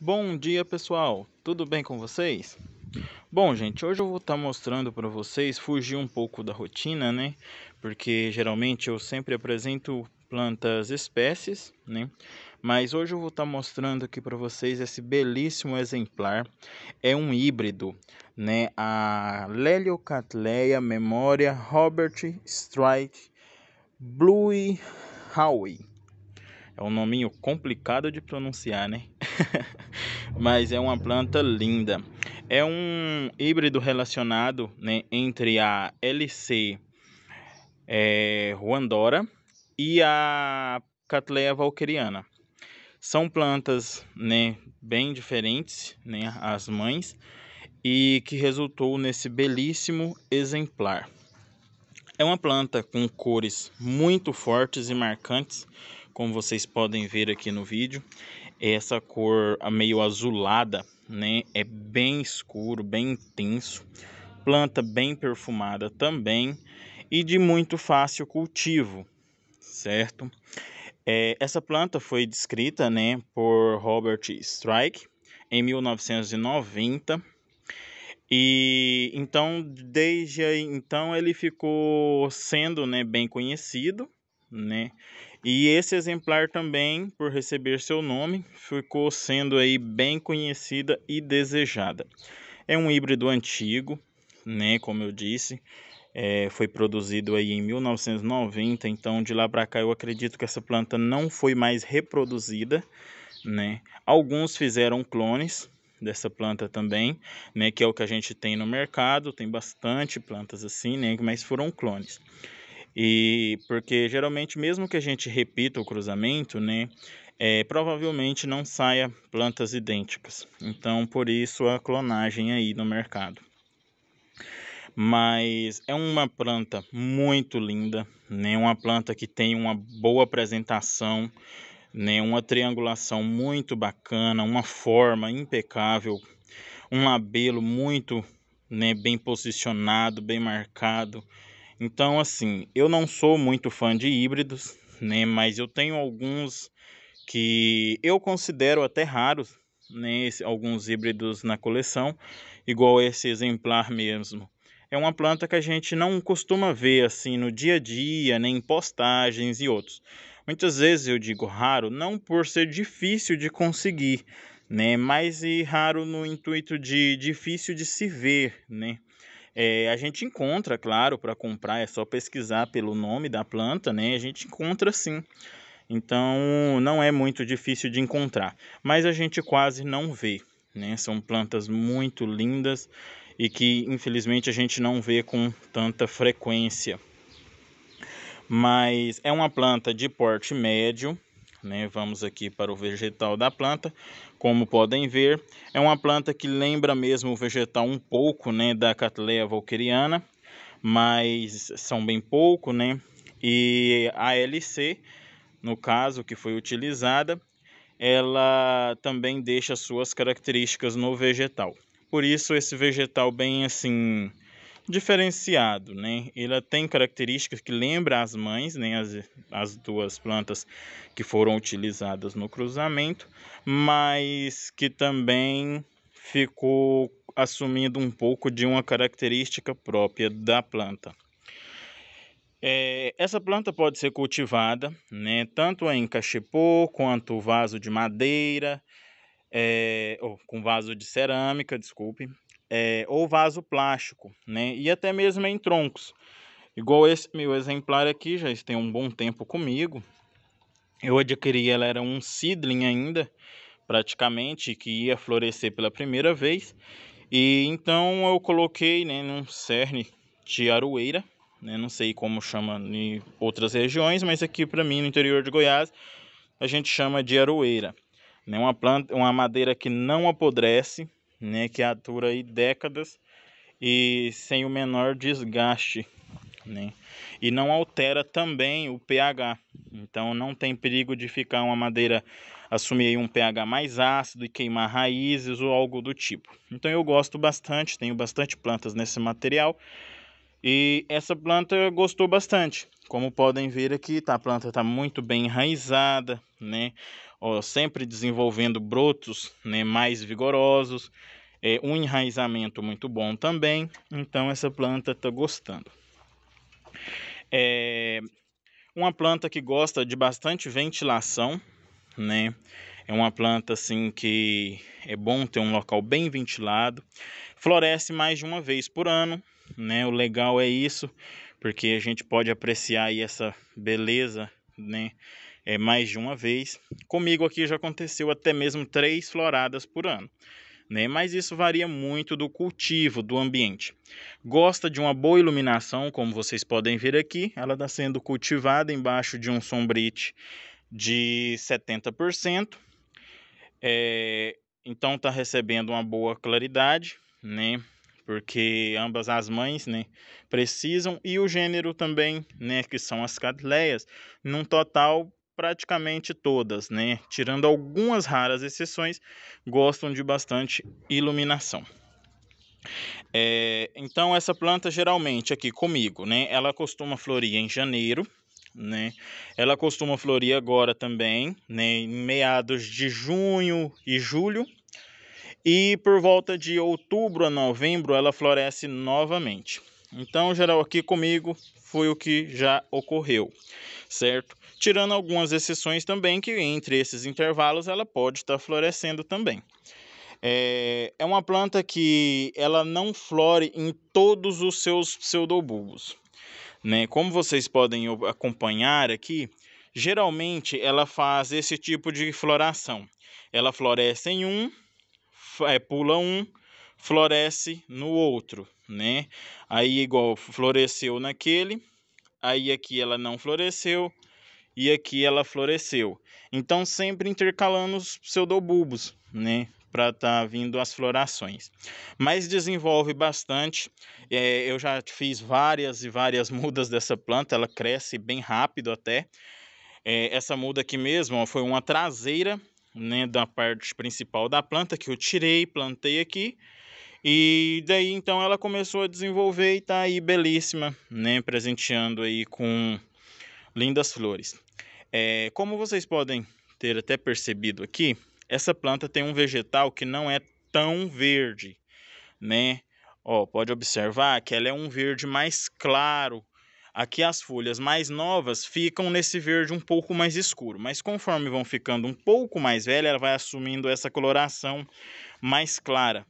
Bom dia pessoal, tudo bem com vocês? Bom gente, hoje eu vou estar tá mostrando para vocês fugir um pouco da rotina, né? Porque geralmente eu sempre apresento plantas espécies, né? Mas hoje eu vou estar tá mostrando aqui para vocês esse belíssimo exemplar. É um híbrido, né? A Leliocatleia Memoria Robert Strike Blue Howie. É um nominho complicado de pronunciar, né? mas é uma planta linda. É um híbrido relacionado né, entre a LC é, Ruandora e a Catlea valqueriana. São plantas né, bem diferentes, né, as mães, e que resultou nesse belíssimo exemplar. É uma planta com cores muito fortes e marcantes, como vocês podem ver aqui no vídeo essa cor meio azulada, né? É bem escuro, bem intenso. Planta bem perfumada também e de muito fácil cultivo, certo? É, essa planta foi descrita, né, por Robert Strike em 1990. E então desde aí, então ele ficou sendo, né, bem conhecido, né? E esse exemplar também, por receber seu nome, ficou sendo aí bem conhecida e desejada. É um híbrido antigo, né, como eu disse, é, foi produzido aí em 1990, então de lá para cá eu acredito que essa planta não foi mais reproduzida, né? Alguns fizeram clones dessa planta também, né, que é o que a gente tem no mercado, tem bastante plantas assim, né, mas foram clones. E porque geralmente, mesmo que a gente repita o cruzamento, né, é, provavelmente não saia plantas idênticas. Então, por isso a clonagem aí no mercado. Mas é uma planta muito linda, né? Uma planta que tem uma boa apresentação, né? Uma triangulação muito bacana, uma forma impecável, um labelo muito né, bem posicionado, bem marcado, então, assim, eu não sou muito fã de híbridos, né? Mas eu tenho alguns que eu considero até raros, né? Alguns híbridos na coleção, igual esse exemplar mesmo. É uma planta que a gente não costuma ver assim no dia a dia, nem né? em postagens e outros. Muitas vezes eu digo raro, não por ser difícil de conseguir, né? Mas e raro no intuito de difícil de se ver, né? É, a gente encontra, claro, para comprar é só pesquisar pelo nome da planta, né? A gente encontra sim. Então não é muito difícil de encontrar, mas a gente quase não vê, né? São plantas muito lindas e que infelizmente a gente não vê com tanta frequência. Mas é uma planta de porte médio, né? Vamos aqui para o vegetal da planta. Como podem ver, é uma planta que lembra mesmo o vegetal um pouco né, da Cattleya volkeriana, mas são bem pouco, né? E a LC, no caso, que foi utilizada, ela também deixa suas características no vegetal. Por isso esse vegetal bem assim diferenciado, né? Ela tem características que lembra as mães, né? As, as duas plantas que foram utilizadas no cruzamento, mas que também ficou assumindo um pouco de uma característica própria da planta. É, essa planta pode ser cultivada, né? Tanto em cachepô quanto vaso de madeira, é, ou com vaso de cerâmica, desculpe, é, ou vaso plástico, né? E até mesmo em troncos. Igual esse meu exemplar aqui, já tem um bom tempo comigo. Eu adquiri, ela era um seedling ainda, praticamente, que ia florescer pela primeira vez. E então eu coloquei né, num cerne de aroeira, né, não sei como chama em outras regiões, mas aqui para mim no interior de Goiás a gente chama de aroeira. Né, uma, planta, uma madeira que não apodrece, né, que atura aí décadas e sem o menor desgaste, né? E não altera também o pH. Então não tem perigo de ficar uma madeira assumir um pH mais ácido e queimar raízes ou algo do tipo. Então eu gosto bastante, tenho bastante plantas nesse material. E essa planta gostou bastante. Como podem ver aqui, tá? a planta está muito bem enraizada, né? ó, sempre desenvolvendo brotos né, mais vigorosos, é, um enraizamento muito bom também. Então, essa planta está gostando. É uma planta que gosta de bastante ventilação, né? É uma planta assim que é bom ter um local bem ventilado. Floresce mais de uma vez por ano, né? O legal é isso, porque a gente pode apreciar essa beleza, né? é, mais de uma vez. Comigo aqui já aconteceu até mesmo três floradas por ano. Né? Mas isso varia muito do cultivo, do ambiente. Gosta de uma boa iluminação, como vocês podem ver aqui, ela está sendo cultivada embaixo de um sombrite de 70%. É, então está recebendo uma boa claridade, né? Porque ambas as mães, né, precisam e o gênero também, né, que são as cadleias, num total praticamente todas, né? Tirando algumas raras exceções, gostam de bastante iluminação. É, então essa planta geralmente aqui comigo, né? Ela costuma florir em janeiro, né? Ela costuma florir agora também, né? Em meados de junho e julho. E por volta de outubro a novembro ela floresce novamente. Então, geral aqui comigo foi o que já ocorreu certo? Tirando algumas exceções também, que entre esses intervalos ela pode estar florescendo também. É, é uma planta que ela não flore em todos os seus pseudobulbos. Né? Como vocês podem acompanhar aqui, geralmente ela faz esse tipo de floração. Ela floresce em um, é, pula um, floresce no outro, né? Aí igual floresceu naquele, aí aqui ela não floresceu e aqui ela floresceu. Então sempre intercalando os pseudobulbos, né? Para estar tá vindo as florações. Mas desenvolve bastante. É, eu já fiz várias e várias mudas dessa planta, ela cresce bem rápido até. É, essa muda aqui mesmo ó, foi uma traseira né, da parte principal da planta que eu tirei, plantei aqui e daí então ela começou a desenvolver e tá aí belíssima, né? Presenteando aí com lindas flores. É, como vocês podem ter até percebido aqui, essa planta tem um vegetal que não é tão verde, né? Ó, pode observar que ela é um verde mais claro. Aqui as folhas mais novas ficam nesse verde um pouco mais escuro, mas conforme vão ficando um pouco mais velha, ela vai assumindo essa coloração mais clara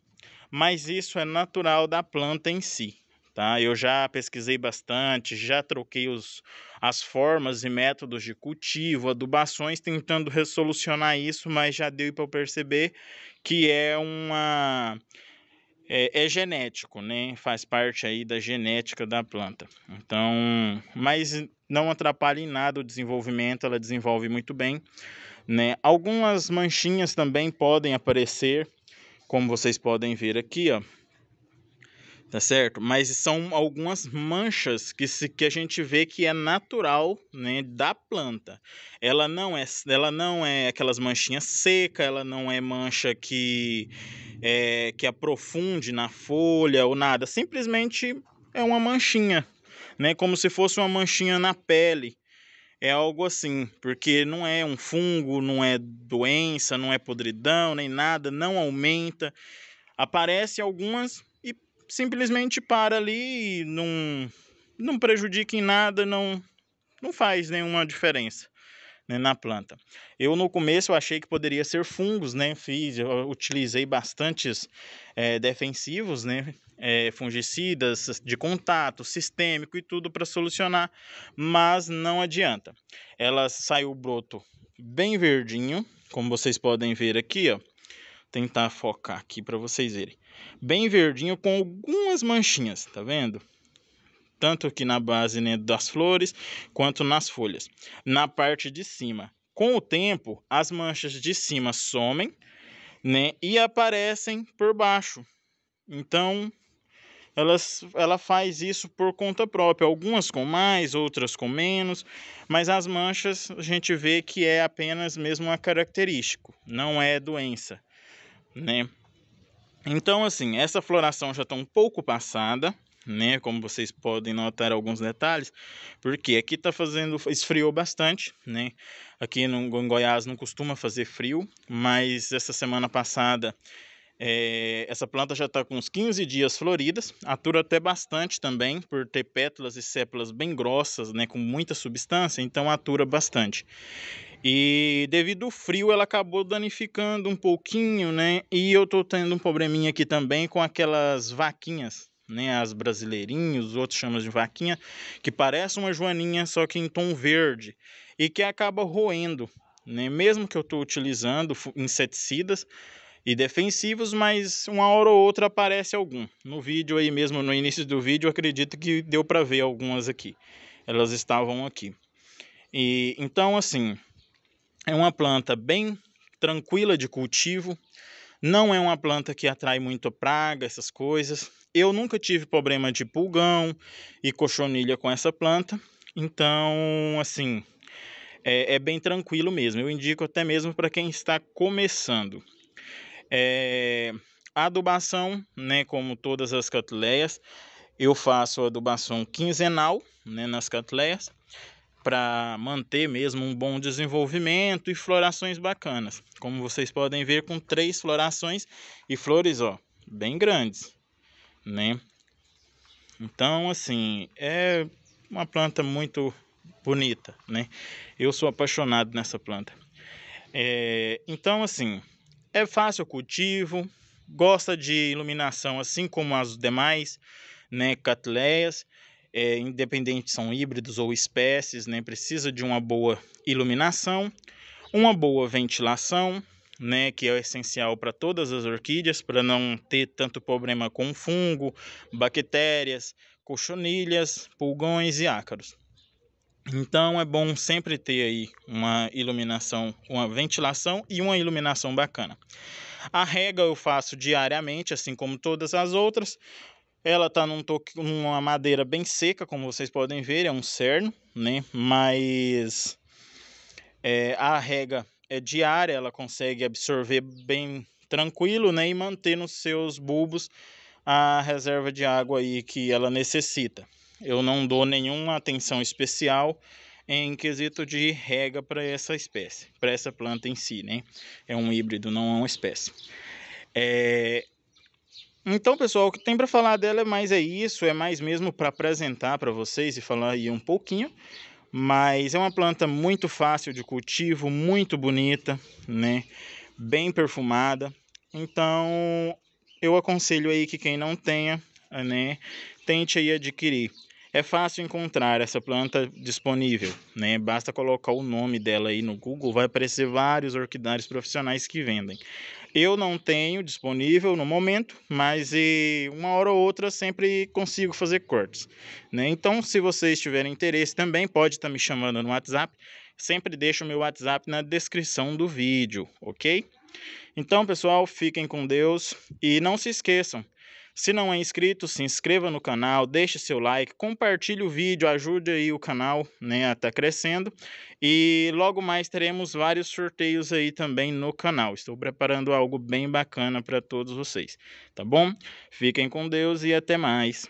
mas isso é natural da planta em si. Tá? Eu já pesquisei bastante, já troquei os, as formas e métodos de cultivo, adubações, tentando resolucionar isso, mas já deu para perceber que é uma é, é, genético, né? Faz parte aí da genética da planta. Então, mas não atrapalha em nada o desenvolvimento, ela desenvolve muito bem, né? Algumas manchinhas também podem aparecer como vocês podem ver aqui, ó. Tá certo? Mas são algumas manchas que, se, que a gente vê que é natural né, da planta. Ela não é ela não é aquelas manchinhas secas, ela não é mancha que, é, que aprofunde na folha ou nada. Simplesmente é uma manchinha, né? Como se fosse uma manchinha na pele é algo assim, porque não é um fungo, não é doença, não é podridão, nem nada, não aumenta. Aparece algumas e simplesmente para ali e não, não prejudica em nada, não, não faz nenhuma diferença né, na planta. Eu no começo achei que poderia ser fungos, né? Fiz, eu utilizei bastantes é, defensivos, né? É, fungicidas de contato sistêmico e tudo para solucionar, mas não adianta. Ela saiu o broto bem verdinho, como vocês podem ver aqui, ó. Tentar focar aqui para vocês verem. Bem verdinho com algumas manchinhas, tá vendo? tanto que na base né, das flores quanto nas folhas, na parte de cima. Com o tempo, as manchas de cima somem né, e aparecem por baixo. Então, elas, ela faz isso por conta própria, algumas com mais, outras com menos, mas as manchas a gente vê que é apenas mesmo uma característica, não é doença, né? Então, assim, essa floração já está um pouco passada, né? Como vocês podem notar alguns detalhes, porque aqui tá fazendo esfriou bastante, né? Aqui no em Goiás não costuma fazer frio, mas essa semana passada é, essa planta já está com uns 15 dias floridas, atura até bastante também, por ter pétalas e sépalas bem grossas, né, com muita substância, então atura bastante. E devido ao frio, ela acabou danificando um pouquinho, né? E eu estou tendo um probleminha aqui também com aquelas vaquinhas né, as brasileirinhas, outros chamam de vaquinha, que parece uma joaninha, só que em tom verde, e que acaba roendo, né? Mesmo que eu estou utilizando inseticidas e defensivos, mas uma hora ou outra aparece algum. No vídeo aí mesmo, no início do vídeo, acredito que deu para ver algumas aqui. Elas estavam aqui. E então assim, é uma planta bem tranquila de cultivo. Não é uma planta que atrai muito praga, essas coisas eu nunca tive problema de pulgão e cochonilha com essa planta, então, assim, é, é bem tranquilo mesmo. Eu indico até mesmo para quem está começando. É, adubação, né, como todas as catileias, eu faço adubação quinzenal né, nas catileias para manter mesmo um bom desenvolvimento e florações bacanas. Como vocês podem ver, com três florações e flores ó, bem grandes né? Então, assim, é uma planta muito bonita, né? Eu sou apaixonado nessa planta. É, então, assim, é fácil o cultivo, gosta de iluminação assim como as demais, né? catleias é, independente são híbridos ou espécies, né? Precisa de uma boa iluminação, uma boa ventilação, né, que é o essencial para todas as orquídeas, para não ter tanto problema com fungo, bactérias, cochonilhas, pulgões e ácaros. Então é bom sempre ter aí uma iluminação, uma ventilação e uma iluminação bacana. A rega eu faço diariamente, assim como todas as outras. Ela tá num toque, numa madeira bem seca, como vocês podem ver, é um cerno, né? Mas é, a rega é, diária, ela consegue absorver bem tranquilo né, e manter nos seus bulbos a reserva de água aí que ela necessita. Eu não dou nenhuma atenção especial em quesito de rega para essa espécie, para essa planta em si, né? É um híbrido, não é uma espécie. É... Então, pessoal, o que tem para falar dela é mais é isso, é mais mesmo para apresentar para vocês e falar aí um pouquinho mas é uma planta muito fácil de cultivo, muito bonita, né? Bem perfumada. Então, eu aconselho aí que quem não tenha, né, tente aí adquirir. É fácil encontrar essa planta disponível, né? Basta colocar o nome dela aí no Google, vai aparecer vários orquidários profissionais que vendem. Eu não tenho disponível no momento, mas e uma hora ou outra sempre consigo fazer cortes. Né? Então, se vocês tiverem interesse também, pode estar tá me chamando no WhatsApp. Sempre deixo o meu WhatsApp na descrição do vídeo, ok? Então, pessoal, fiquem com Deus e não se esqueçam. Se não é inscrito, se inscreva no canal, deixe seu like, compartilhe o vídeo, ajude aí o canal né, a tá crescendo. E logo mais teremos vários sorteios aí também no canal. Estou preparando algo bem bacana para todos vocês, tá bom? Fiquem com Deus e até mais.